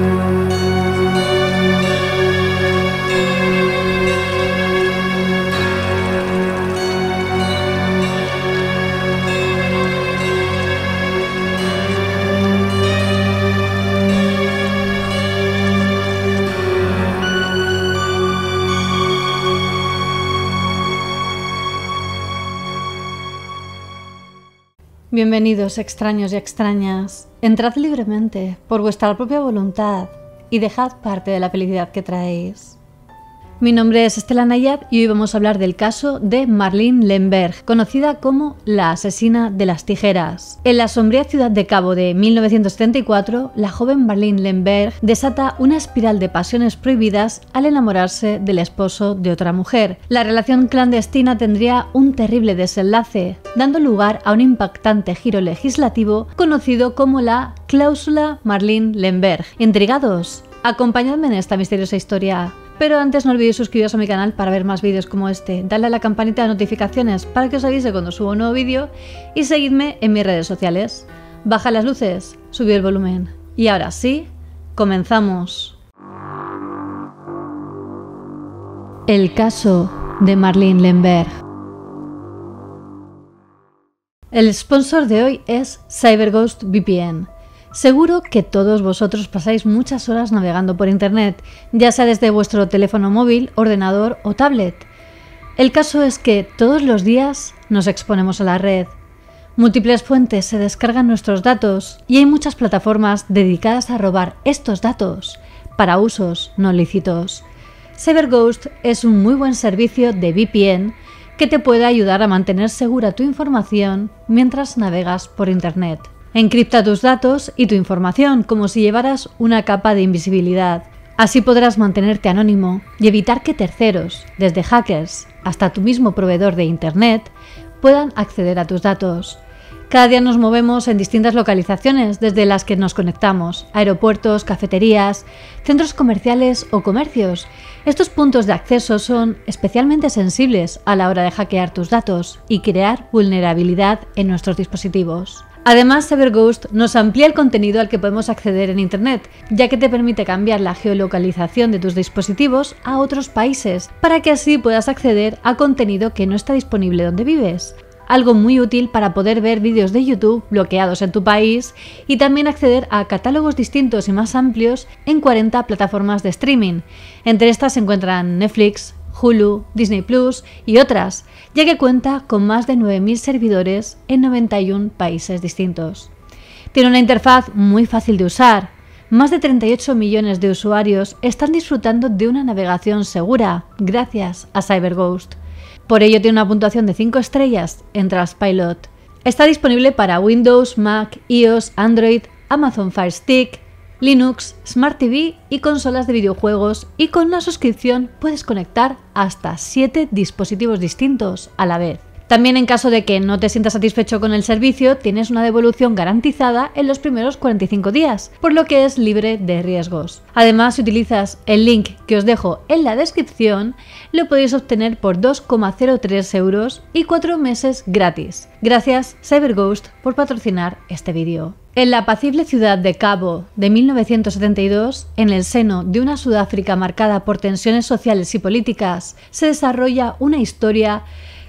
Thank you. Bienvenidos extraños y extrañas, entrad libremente por vuestra propia voluntad y dejad parte de la felicidad que traéis. Mi nombre es Estela Nayad y hoy vamos a hablar del caso de Marlene Lemberg, conocida como la asesina de las tijeras. En la sombría ciudad de Cabo de 1934, la joven Marlene Lemberg desata una espiral de pasiones prohibidas al enamorarse del esposo de otra mujer. La relación clandestina tendría un terrible desenlace, dando lugar a un impactante giro legislativo conocido como la cláusula Marlene Lemberg. ¿Intrigados? Acompañadme en esta misteriosa historia. Pero antes no olvides suscribiros a mi canal para ver más vídeos como este, darle a la campanita de notificaciones para que os avise cuando subo un nuevo vídeo y seguidme en mis redes sociales. Baja las luces, subí el volumen. Y ahora sí, comenzamos. El caso de Marlene Lemberg. El sponsor de hoy es CyberGhost VPN Seguro que todos vosotros pasáis muchas horas navegando por Internet, ya sea desde vuestro teléfono móvil, ordenador o tablet. El caso es que todos los días nos exponemos a la red. Múltiples fuentes se descargan nuestros datos y hay muchas plataformas dedicadas a robar estos datos para usos no lícitos. CyberGhost es un muy buen servicio de VPN que te puede ayudar a mantener segura tu información mientras navegas por Internet. Encripta tus datos y tu información como si llevaras una capa de invisibilidad. Así podrás mantenerte anónimo y evitar que terceros, desde hackers hasta tu mismo proveedor de Internet, puedan acceder a tus datos. Cada día nos movemos en distintas localizaciones desde las que nos conectamos, aeropuertos, cafeterías, centros comerciales o comercios. Estos puntos de acceso son especialmente sensibles a la hora de hackear tus datos y crear vulnerabilidad en nuestros dispositivos. Además, Cyberghost nos amplía el contenido al que podemos acceder en Internet, ya que te permite cambiar la geolocalización de tus dispositivos a otros países, para que así puedas acceder a contenido que no está disponible donde vives algo muy útil para poder ver vídeos de YouTube bloqueados en tu país y también acceder a catálogos distintos y más amplios en 40 plataformas de streaming. Entre estas se encuentran Netflix, Hulu, Disney Plus y otras, ya que cuenta con más de 9.000 servidores en 91 países distintos. Tiene una interfaz muy fácil de usar. Más de 38 millones de usuarios están disfrutando de una navegación segura gracias a CyberGhost. Por ello tiene una puntuación de 5 estrellas en Trustpilot. Está disponible para Windows, Mac, iOS, Android, Amazon Fire Stick, Linux, Smart TV y consolas de videojuegos y con la suscripción puedes conectar hasta 7 dispositivos distintos a la vez. También en caso de que no te sientas satisfecho con el servicio, tienes una devolución garantizada en los primeros 45 días, por lo que es libre de riesgos. Además, si utilizas el link que os dejo en la descripción, lo podéis obtener por 2,03 euros y 4 meses gratis. Gracias CyberGhost por patrocinar este vídeo. En la apacible ciudad de Cabo de 1972, en el seno de una Sudáfrica marcada por tensiones sociales y políticas, se desarrolla una historia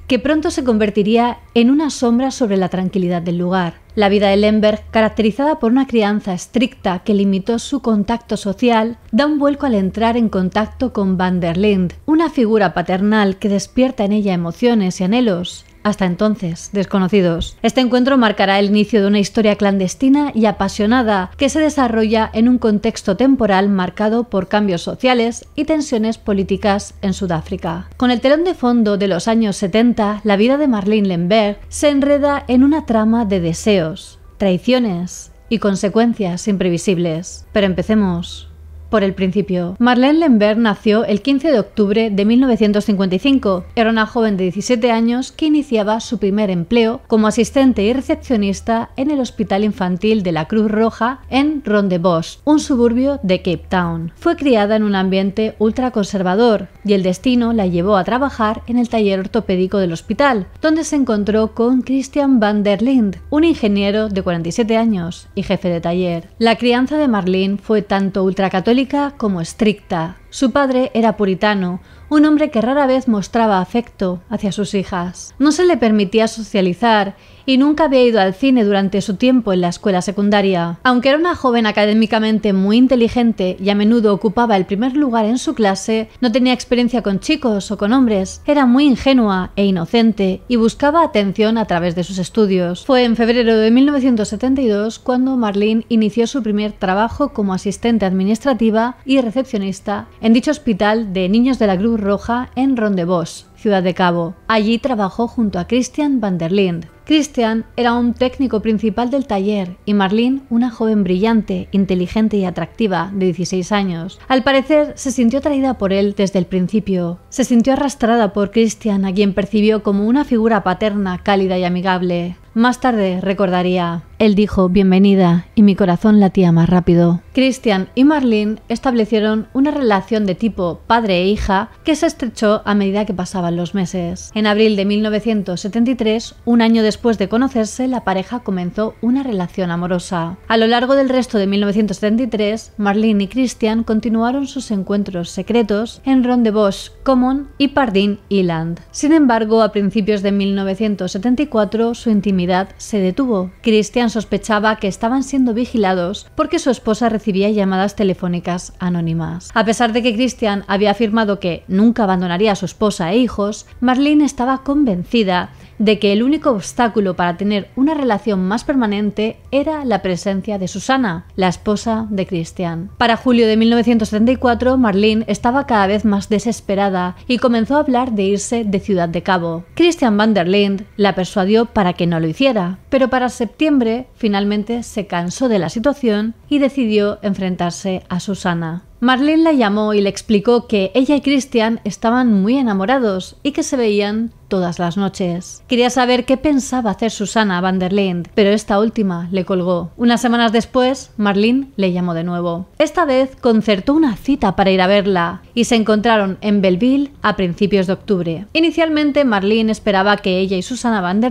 que pronto se convertiría en una sombra sobre la tranquilidad del lugar. La vida de Lemberg, caracterizada por una crianza estricta que limitó su contacto social, da un vuelco al entrar en contacto con Van der Linde, una figura paternal que despierta en ella emociones y anhelos hasta entonces, desconocidos. Este encuentro marcará el inicio de una historia clandestina y apasionada que se desarrolla en un contexto temporal marcado por cambios sociales y tensiones políticas en Sudáfrica. Con el telón de fondo de los años 70, la vida de Marlene Lemberg se enreda en una trama de deseos, traiciones y consecuencias imprevisibles. Pero empecemos por el principio. Marlene Lembert nació el 15 de octubre de 1955. Era una joven de 17 años que iniciaba su primer empleo como asistente y recepcionista en el Hospital Infantil de la Cruz Roja en Rondebosch, un suburbio de Cape Town. Fue criada en un ambiente ultraconservador y el destino la llevó a trabajar en el taller ortopédico del hospital, donde se encontró con Christian van der Lind, un ingeniero de 47 años y jefe de taller. La crianza de Marlene fue tanto ultracatólica como estricta. Su padre era puritano, un hombre que rara vez mostraba afecto hacia sus hijas. No se le permitía socializar y nunca había ido al cine durante su tiempo en la escuela secundaria. Aunque era una joven académicamente muy inteligente y a menudo ocupaba el primer lugar en su clase, no tenía experiencia con chicos o con hombres, era muy ingenua e inocente y buscaba atención a través de sus estudios. Fue en febrero de 1972 cuando Marlene inició su primer trabajo como asistente administrativa y recepcionista en dicho hospital de niños de la Cruz Roja en Rondebos, Ciudad de Cabo. Allí trabajó junto a Christian van der Linde, Christian era un técnico principal del taller y Marlene una joven brillante, inteligente y atractiva de 16 años. Al parecer se sintió traída por él desde el principio. Se sintió arrastrada por Christian a quien percibió como una figura paterna, cálida y amigable. Más tarde recordaría, él dijo bienvenida y mi corazón latía más rápido. Christian y Marlene establecieron una relación de tipo padre e hija que se estrechó a medida que pasaban los meses. En abril de 1973, un año después después de conocerse, la pareja comenzó una relación amorosa. A lo largo del resto de 1973, Marlene y Christian continuaron sus encuentros secretos en Rondebosch, Common y Pardin Island. Sin embargo, a principios de 1974, su intimidad se detuvo. Christian sospechaba que estaban siendo vigilados porque su esposa recibía llamadas telefónicas anónimas. A pesar de que Christian había afirmado que nunca abandonaría a su esposa e hijos, Marlene estaba convencida de que el único obstáculo para tener una relación más permanente era la presencia de Susana, la esposa de Christian. Para julio de 1974, Marlene estaba cada vez más desesperada y comenzó a hablar de irse de Ciudad de Cabo. Christian van der la persuadió para que no lo hiciera, pero para septiembre finalmente se cansó de la situación y decidió enfrentarse a Susana. Marlene la llamó y le explicó que ella y Christian estaban muy enamorados y que se veían todas las noches. Quería saber qué pensaba hacer Susana van der pero esta última le colgó. Unas semanas después, Marlene le llamó de nuevo. Esta vez concertó una cita para ir a verla y se encontraron en Belleville a principios de octubre. Inicialmente, Marlene esperaba que ella y Susana van der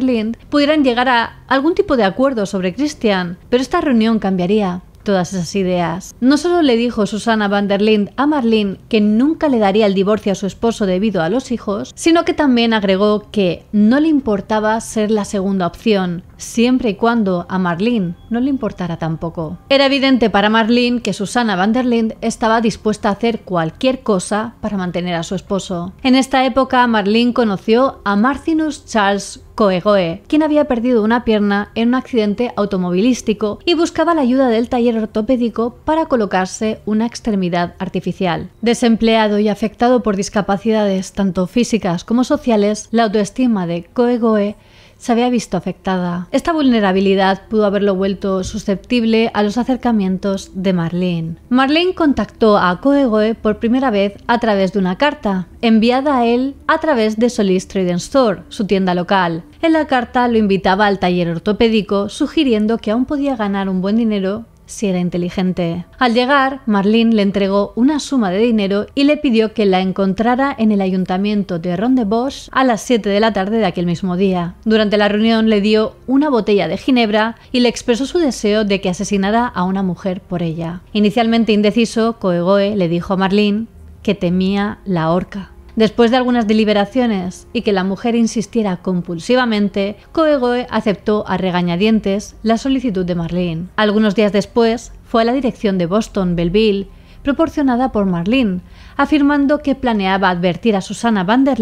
pudieran llegar a algún tipo de acuerdo sobre Christian, pero esta reunión cambiaría todas esas ideas. No solo le dijo Susana van der a Marlene que nunca le daría el divorcio a su esposo debido a los hijos, sino que también agregó que no le importaba ser la segunda opción, siempre y cuando a Marlene no le importara tampoco. Era evidente para Marlene que Susana van der estaba dispuesta a hacer cualquier cosa para mantener a su esposo. En esta época, Marlene conoció a Marcinus Charles Koegoe, quien había perdido una pierna en un accidente automovilístico y buscaba la ayuda del taller ortopédico para colocarse una extremidad artificial. Desempleado y afectado por discapacidades tanto físicas como sociales, la autoestima de Koegoe se había visto afectada. Esta vulnerabilidad pudo haberlo vuelto susceptible a los acercamientos de Marlene. Marlene contactó a Koegoe por primera vez a través de una carta, enviada a él a través de Solis Trading Store, su tienda local. En la carta lo invitaba al taller ortopédico, sugiriendo que aún podía ganar un buen dinero si era inteligente. Al llegar, Marlene le entregó una suma de dinero y le pidió que la encontrara en el ayuntamiento de Rondebosch a las 7 de la tarde de aquel mismo día. Durante la reunión le dio una botella de ginebra y le expresó su deseo de que asesinara a una mujer por ella. Inicialmente indeciso, Coegoe le dijo a Marlene que temía la horca. Después de algunas deliberaciones y que la mujer insistiera compulsivamente, Coegoe aceptó a regañadientes la solicitud de Marlene. Algunos días después, fue a la dirección de Boston Belleville, proporcionada por Marlene, afirmando que planeaba advertir a Susana van der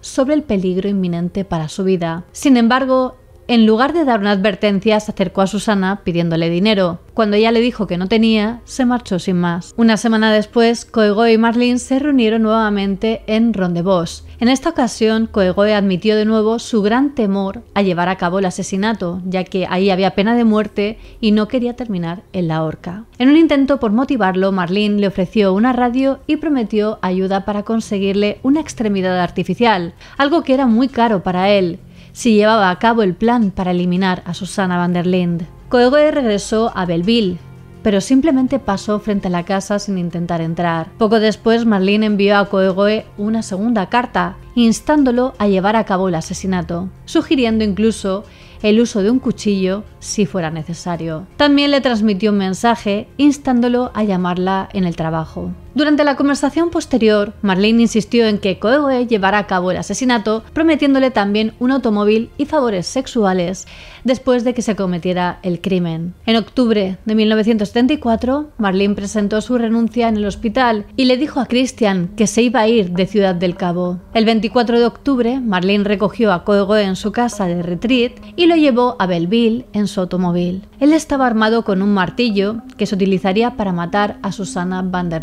sobre el peligro inminente para su vida. Sin embargo, en lugar de dar una advertencia, se acercó a Susana pidiéndole dinero. Cuando ella le dijo que no tenía, se marchó sin más. Una semana después, Koegoe y Marlene se reunieron nuevamente en Rondebos. En esta ocasión, Koegoe admitió de nuevo su gran temor a llevar a cabo el asesinato, ya que ahí había pena de muerte y no quería terminar en la horca. En un intento por motivarlo, Marlene le ofreció una radio y prometió ayuda para conseguirle una extremidad artificial, algo que era muy caro para él, si llevaba a cabo el plan para eliminar a Susana van der Linde. regresó a Belleville, pero simplemente pasó frente a la casa sin intentar entrar. Poco después, Marlene envió a Koegoe una segunda carta, instándolo a llevar a cabo el asesinato, sugiriendo incluso el uso de un cuchillo si fuera necesario. También le transmitió un mensaje instándolo a llamarla en el trabajo. Durante la conversación posterior, Marlene insistió en que coe llevara a cabo el asesinato, prometiéndole también un automóvil y favores sexuales después de que se cometiera el crimen. En octubre de 1974, Marlene presentó su renuncia en el hospital y le dijo a Christian que se iba a ir de Ciudad del Cabo. El 24 de octubre, Marlene recogió a Koe en su casa de Retreat y lo llevó a Belleville en su automóvil. Él estaba armado con un martillo que se utilizaría para matar a Susana van der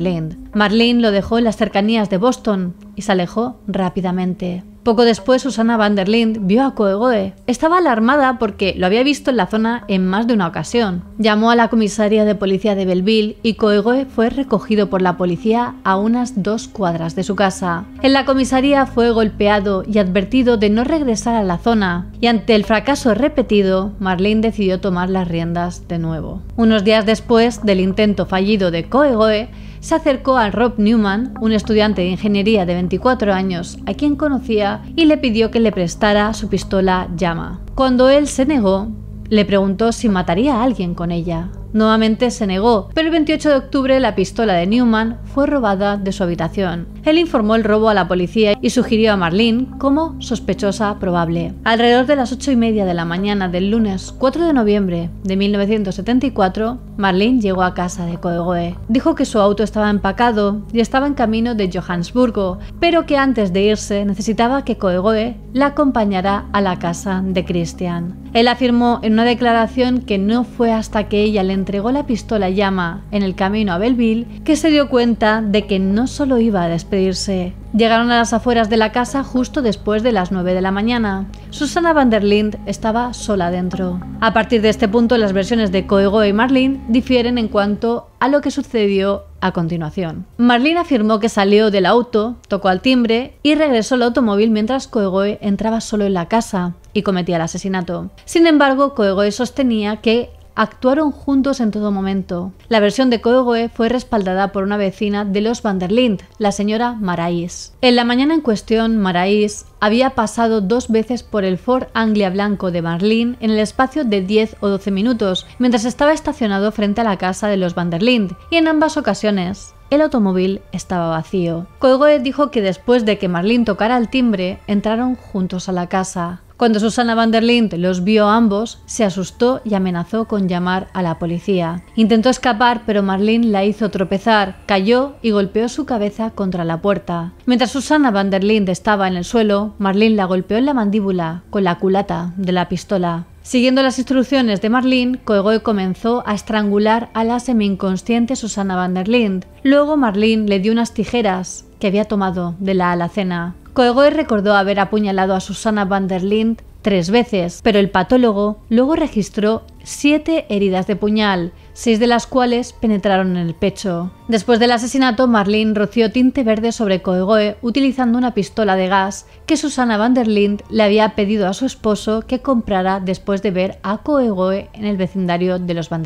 Marlene lo dejó en las cercanías de Boston y se alejó rápidamente. Poco después, Susana van der Lind vio a Coegoe. Estaba alarmada porque lo había visto en la zona en más de una ocasión. Llamó a la comisaría de policía de Belleville y Coegoe fue recogido por la policía a unas dos cuadras de su casa. En la comisaría fue golpeado y advertido de no regresar a la zona, y ante el fracaso repetido, Marlene decidió tomar las riendas de nuevo. Unos días después del intento fallido de Koegoe, se acercó a Rob Newman, un estudiante de ingeniería de 24 años a quien conocía, y le pidió que le prestara su pistola llama. Cuando él se negó, le preguntó si mataría a alguien con ella. Nuevamente se negó, pero el 28 de octubre la pistola de Newman fue robada de su habitación él informó el robo a la policía y sugirió a Marlene como sospechosa probable. Alrededor de las ocho y media de la mañana del lunes 4 de noviembre de 1974, Marlene llegó a casa de Coegoe. Dijo que su auto estaba empacado y estaba en camino de Johannesburgo, pero que antes de irse necesitaba que Coegoe la acompañara a la casa de Christian. Él afirmó en una declaración que no fue hasta que ella le entregó la pistola llama en el camino a Belleville que se dio cuenta de que no solo iba a irse. Llegaron a las afueras de la casa justo después de las 9 de la mañana. Susana van der Lind estaba sola dentro. A partir de este punto, las versiones de Koego y Marlene difieren en cuanto a lo que sucedió a continuación. Marlene afirmó que salió del auto, tocó al timbre y regresó al automóvil mientras Coegoe entraba solo en la casa y cometía el asesinato. Sin embargo, Coegoe sostenía que actuaron juntos en todo momento. La versión de Koegoe fue respaldada por una vecina de los vanderlint la señora Marais. En la mañana en cuestión, Marais había pasado dos veces por el Ford Anglia Blanco de Marlín en el espacio de 10 o 12 minutos, mientras estaba estacionado frente a la casa de los vanderlint y en ambas ocasiones el automóvil estaba vacío. Koegoe dijo que después de que Marlín tocara el timbre, entraron juntos a la casa. Cuando Susana van der Lind los vio ambos, se asustó y amenazó con llamar a la policía. Intentó escapar, pero Marlene la hizo tropezar, cayó y golpeó su cabeza contra la puerta. Mientras Susana van der Lind estaba en el suelo, Marlene la golpeó en la mandíbula con la culata de la pistola. Siguiendo las instrucciones de Marlene, y comenzó a estrangular a la semi-inconsciente Susana van der Lind. Luego Marlene le dio unas tijeras que había tomado de la alacena. Coegoy recordó haber apuñalado a Susana van der Lind tres veces, pero el patólogo luego registró siete heridas de puñal seis de las cuales penetraron en el pecho. Después del asesinato, Marlene roció tinte verde sobre Coegoe utilizando una pistola de gas que Susana van der le había pedido a su esposo que comprara después de ver a Coegoe en el vecindario de los van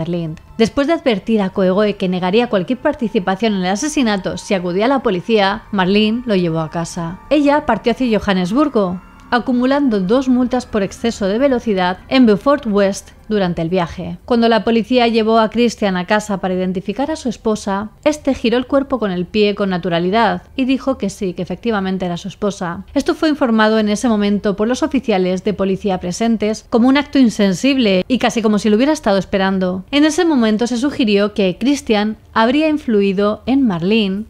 Después de advertir a Coegoe que negaría cualquier participación en el asesinato si acudía a la policía, Marlene lo llevó a casa. Ella partió hacia Johannesburgo, acumulando dos multas por exceso de velocidad en Beaufort West durante el viaje. Cuando la policía llevó a Christian a casa para identificar a su esposa, este giró el cuerpo con el pie con naturalidad y dijo que sí, que efectivamente era su esposa. Esto fue informado en ese momento por los oficiales de policía presentes como un acto insensible y casi como si lo hubiera estado esperando. En ese momento se sugirió que Christian habría influido en Marlene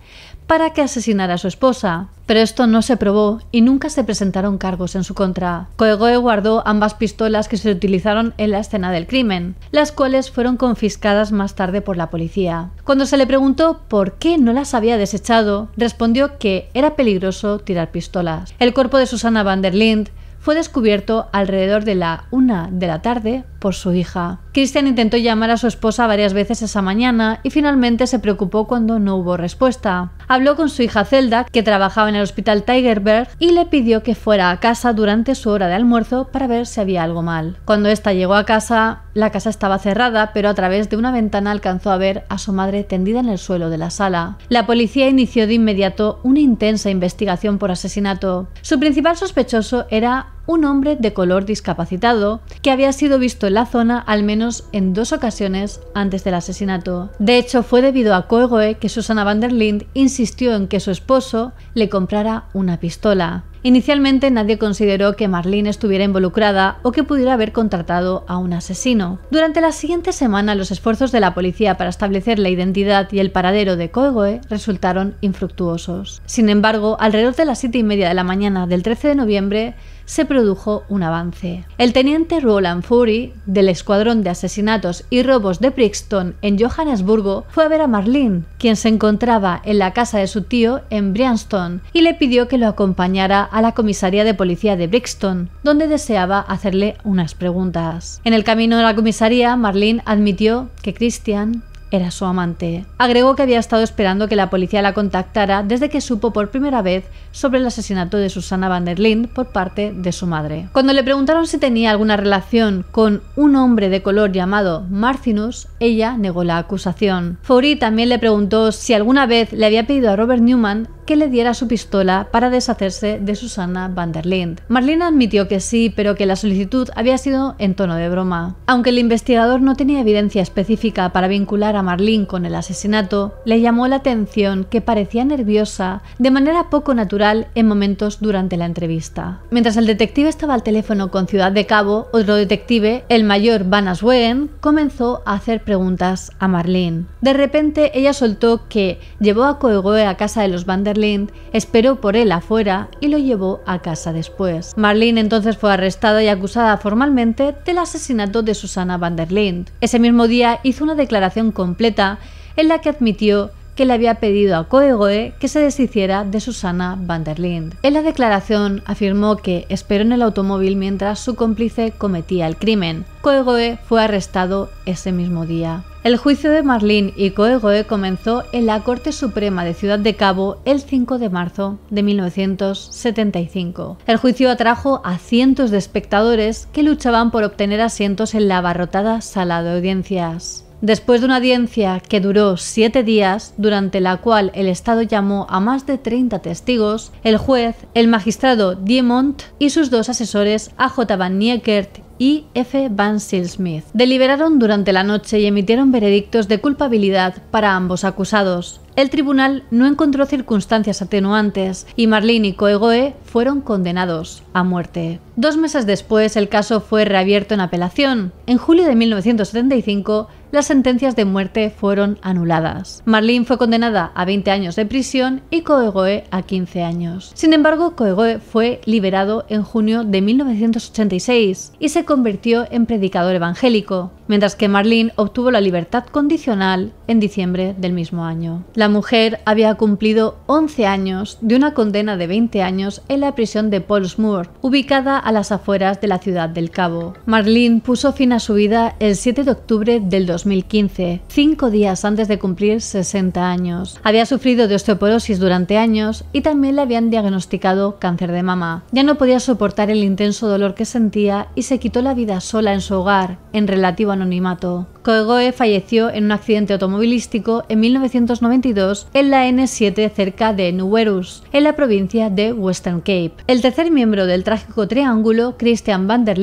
para que asesinara a su esposa, pero esto no se probó y nunca se presentaron cargos en su contra. Koegoe guardó ambas pistolas que se utilizaron en la escena del crimen, las cuales fueron confiscadas más tarde por la policía. Cuando se le preguntó por qué no las había desechado, respondió que era peligroso tirar pistolas. El cuerpo de Susana van der Lind fue descubierto alrededor de la una de la tarde por su hija. Christian intentó llamar a su esposa varias veces esa mañana y finalmente se preocupó cuando no hubo respuesta. Habló con su hija Zelda, que trabajaba en el hospital Tigerberg, y le pidió que fuera a casa durante su hora de almuerzo para ver si había algo mal. Cuando esta llegó a casa, la casa estaba cerrada, pero a través de una ventana alcanzó a ver a su madre tendida en el suelo de la sala. La policía inició de inmediato una intensa investigación por asesinato. Su principal sospechoso era un hombre de color discapacitado que había sido visto en la zona al menos en dos ocasiones antes del asesinato. De hecho, fue debido a Koegoe que Susana van der Lind insistió en que su esposo le comprara una pistola. Inicialmente nadie consideró que Marlene estuviera involucrada o que pudiera haber contratado a un asesino. Durante la siguiente semana los esfuerzos de la policía para establecer la identidad y el paradero de Koegoe resultaron infructuosos. Sin embargo, alrededor de las 7 y media de la mañana del 13 de noviembre, se produjo un avance. El teniente Roland Fury, del Escuadrón de Asesinatos y Robos de Brixton en Johannesburgo, fue a ver a Marlene, quien se encontraba en la casa de su tío en Brianston, y le pidió que lo acompañara a la comisaría de policía de Brixton, donde deseaba hacerle unas preguntas. En el camino de la comisaría, Marlene admitió que Christian era su amante. Agregó que había estado esperando que la policía la contactara desde que supo por primera vez sobre el asesinato de Susana van der Lind por parte de su madre. Cuando le preguntaron si tenía alguna relación con un hombre de color llamado Marcinus, ella negó la acusación. Fauri también le preguntó si alguna vez le había pedido a Robert Newman que le diera su pistola para deshacerse de Susana van der Lind. Marlene admitió que sí, pero que la solicitud había sido en tono de broma. Aunque el investigador no tenía evidencia específica para vincular a Marlene con el asesinato, le llamó la atención que parecía nerviosa de manera poco natural en momentos durante la entrevista. Mientras el detective estaba al teléfono con Ciudad de Cabo, otro detective, el mayor Van Aswegen, comenzó a hacer preguntas a Marlene. De repente ella soltó que llevó a Coegoe a casa de los Vanderlind, esperó por él afuera y lo llevó a casa después. Marlene entonces fue arrestada y acusada formalmente del asesinato de Susana Vanderlind. Ese mismo día hizo una declaración con completa en la que admitió que le había pedido a coegoe que se deshiciera de Susana van der En la declaración afirmó que esperó en el automóvil mientras su cómplice cometía el crimen. coegoe fue arrestado ese mismo día. El juicio de Marlene y coegoe comenzó en la Corte Suprema de Ciudad de Cabo el 5 de marzo de 1975. El juicio atrajo a cientos de espectadores que luchaban por obtener asientos en la abarrotada sala de audiencias después de una audiencia que duró siete días, durante la cual el Estado llamó a más de 30 testigos, el juez, el magistrado Diemont y sus dos asesores, A.J. Van Nieckert y F. Van Silsmith. Deliberaron durante la noche y emitieron veredictos de culpabilidad para ambos acusados. El tribunal no encontró circunstancias atenuantes y Marlene y Coegoe fueron condenados a muerte. Dos meses después, el caso fue reabierto en apelación. En julio de 1975, las sentencias de muerte fueron anuladas. Marlene fue condenada a 20 años de prisión y Koegoe a 15 años. Sin embargo, Koegoe fue liberado en junio de 1986 y se convirtió en predicador evangélico, mientras que Marlene obtuvo la libertad condicional en diciembre del mismo año. La mujer había cumplido 11 años de una condena de 20 años en la prisión de Polsmoor, ubicada a las afueras de la ciudad del Cabo. Marlene puso fin a su vida el 7 de octubre del 2000 2015, cinco días antes de cumplir 60 años. Había sufrido de osteoporosis durante años y también le habían diagnosticado cáncer de mama. Ya no podía soportar el intenso dolor que sentía y se quitó la vida sola en su hogar, en relativo anonimato. Koegoe falleció en un accidente automovilístico en 1992 en la N7 cerca de Nuwerus, en la provincia de Western Cape. El tercer miembro del trágico triángulo, Christian van der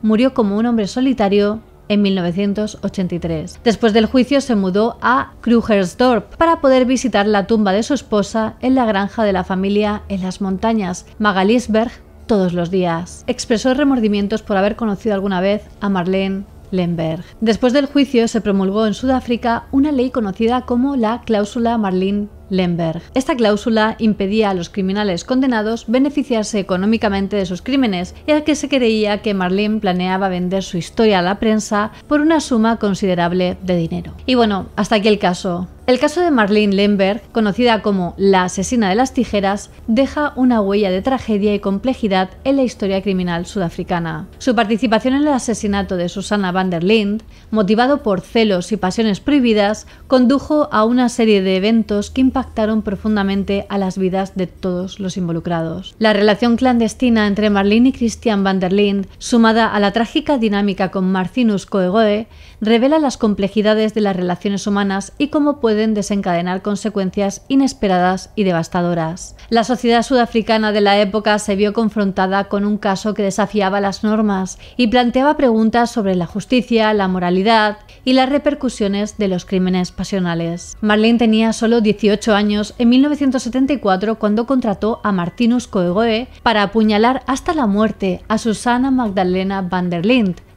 murió como un hombre solitario en 1983. Después del juicio se mudó a Krugersdorp para poder visitar la tumba de su esposa en la granja de la familia en las montañas Magalisberg todos los días. Expresó remordimientos por haber conocido alguna vez a Marlene Lemberg. Después del juicio se promulgó en Sudáfrica una ley conocida como la cláusula Marlene Lemberg. Esta cláusula impedía a los criminales condenados beneficiarse económicamente de sus crímenes, ya que se creía que Marlene planeaba vender su historia a la prensa por una suma considerable de dinero. Y bueno, hasta aquí el caso. El caso de Marlene Lemberg, conocida como la asesina de las tijeras, deja una huella de tragedia y complejidad en la historia criminal sudafricana. Su participación en el asesinato de Susana van der Lind, motivado por celos y pasiones prohibidas, condujo a una serie de eventos que impactaron profundamente a las vidas de todos los involucrados. La relación clandestina entre Marlene y Christian van der sumada a la trágica dinámica con Marcinus Coegoe, revela las complejidades de las relaciones humanas y cómo pueden desencadenar consecuencias inesperadas y devastadoras. La sociedad sudafricana de la época se vio confrontada con un caso que desafiaba las normas y planteaba preguntas sobre la justicia, la moralidad y las repercusiones de los crímenes pasionales. Marlene tenía solo 18 años en 1974 cuando contrató a Martinus Coegoe para apuñalar hasta la muerte a Susana Magdalena van der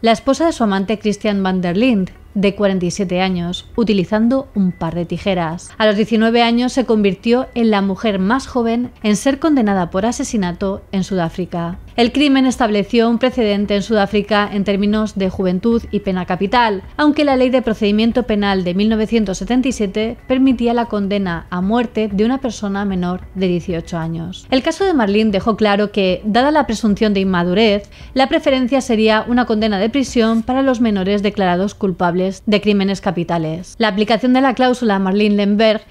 la esposa de su amante Christian van der Lind, de 47 años, utilizando un par de tijeras. A los 19 años se convirtió en la mujer más joven en ser condenada por asesinato en Sudáfrica. El crimen estableció un precedente en Sudáfrica en términos de juventud y pena capital, aunque la ley de procedimiento penal de 1977 permitía la condena a muerte de una persona menor de 18 años. El caso de Marlene dejó claro que, dada la presunción de inmadurez, la preferencia sería una condena de prisión para los menores declarados culpables de crímenes capitales. La aplicación de la cláusula Marlene Lemberg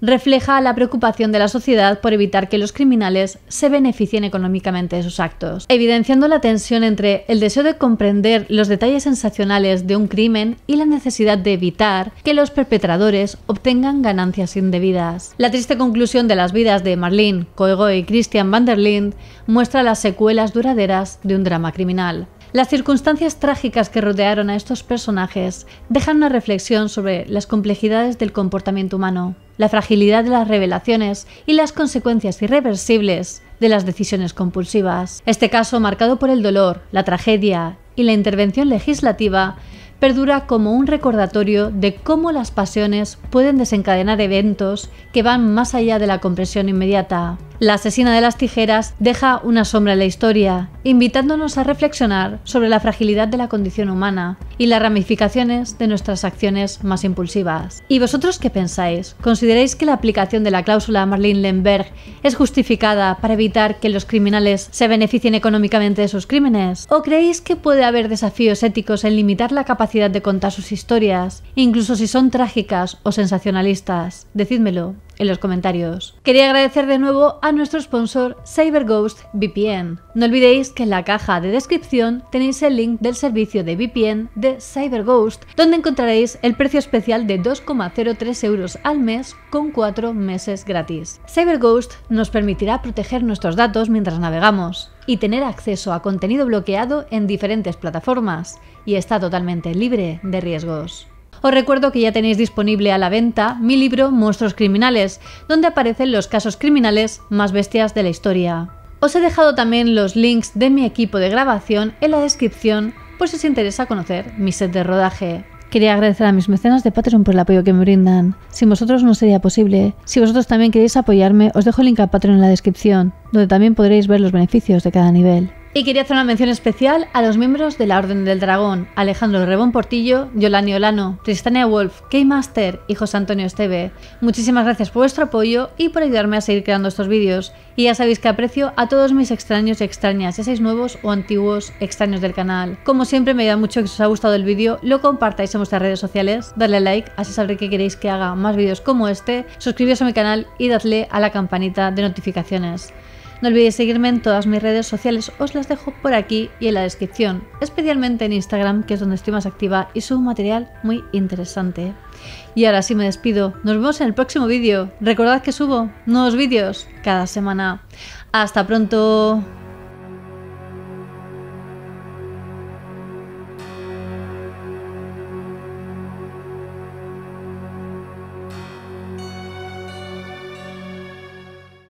refleja la preocupación de la sociedad por evitar que los criminales se beneficien económicamente de sus actos, evidenciando la tensión entre el deseo de comprender los detalles sensacionales de un crimen y la necesidad de evitar que los perpetradores obtengan ganancias indebidas. La triste conclusión de las vidas de Marlene, Coego y Christian van der Linde muestra las secuelas duraderas de un drama criminal. Las circunstancias trágicas que rodearon a estos personajes dejan una reflexión sobre las complejidades del comportamiento humano la fragilidad de las revelaciones y las consecuencias irreversibles de las decisiones compulsivas. Este caso, marcado por el dolor, la tragedia y la intervención legislativa, perdura como un recordatorio de cómo las pasiones pueden desencadenar eventos que van más allá de la compresión inmediata. La asesina de las tijeras deja una sombra en la historia, invitándonos a reflexionar sobre la fragilidad de la condición humana y las ramificaciones de nuestras acciones más impulsivas. ¿Y vosotros qué pensáis? ¿Consideráis que la aplicación de la cláusula Marlene Lemberg es justificada para evitar que los criminales se beneficien económicamente de sus crímenes? ¿O creéis que puede haber desafíos éticos en limitar la capacidad de contar sus historias, incluso si son trágicas o sensacionalistas. Decídmelo en los comentarios. Quería agradecer de nuevo a nuestro sponsor CyberGhost VPN. No olvidéis que en la caja de descripción tenéis el link del servicio de VPN de CyberGhost, donde encontraréis el precio especial de 2,03 euros al mes con 4 meses gratis. CyberGhost nos permitirá proteger nuestros datos mientras navegamos y tener acceso a contenido bloqueado en diferentes plataformas, y está totalmente libre de riesgos. Os recuerdo que ya tenéis disponible a la venta mi libro Monstruos Criminales, donde aparecen los casos criminales más bestias de la historia. Os he dejado también los links de mi equipo de grabación en la descripción por si os interesa conocer mi set de rodaje. Quería agradecer a mis mecenas de Patreon por el apoyo que me brindan. Sin vosotros no sería posible. Si vosotros también queréis apoyarme, os dejo el link a Patreon en la descripción, donde también podréis ver los beneficios de cada nivel. Y quería hacer una mención especial a los miembros de la Orden del Dragón, Alejandro Rebón Portillo, Yolani Olano, Tristania Wolf, K-Master y José Antonio Esteve. Muchísimas gracias por vuestro apoyo y por ayudarme a seguir creando estos vídeos. Y ya sabéis que aprecio a todos mis extraños y extrañas, ya seáis nuevos o antiguos extraños del canal. Como siempre me ayuda mucho que si os ha gustado el vídeo, lo compartáis en vuestras redes sociales, a like, así sabré que queréis que haga más vídeos como este, suscribíos a mi canal y dadle a la campanita de notificaciones. No olvidéis seguirme en todas mis redes sociales, os las dejo por aquí y en la descripción, especialmente en Instagram, que es donde estoy más activa y subo material muy interesante. Y ahora sí me despido, nos vemos en el próximo vídeo. Recordad que subo nuevos vídeos cada semana. Hasta pronto.